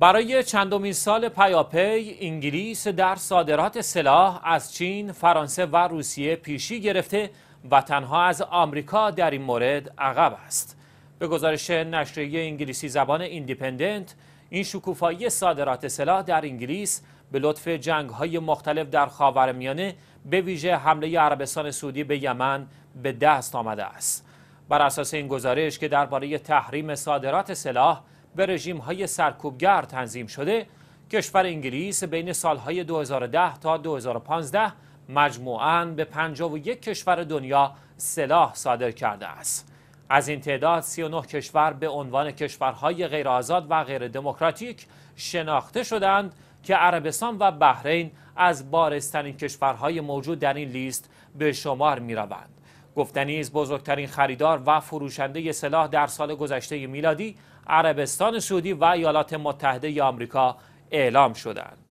برای چندمین سال پیاپی انگلیس در صادرات سلاح از چین، فرانسه و روسیه پیشی گرفته و تنها از آمریکا در این مورد عقب است. به گزارش نشریه انگلیسی زبان ایندیپندنت، این شکوفایی صادرات سلاح در انگلیس به لطف جنگ مختلف در خاورمیانه به ویژه حمله عربستان سعودی به یمن به دست آمده است. بر اساس این گزارش که درباره تحریم صادرات سلاح به رژیم های سرکوبگر تنظیم شده کشور انگلیس بین سالهای 2010 تا 2015 مجموعاً به 51 کشور دنیا سلاح صادر کرده است از این تعداد 39 کشور به عنوان کشورهای غیرآزاد و غیر دموکراتیک شناخته شدند که عربستان و بحرین از بارستنین کشورهای موجود در این لیست به شمار می روند. گفته نیز بزرگترین خریدار و فروشنده سلاح در سال گذشته میلادی عربستان سعودی و ایالات متحده آمریکا اعلام شدند.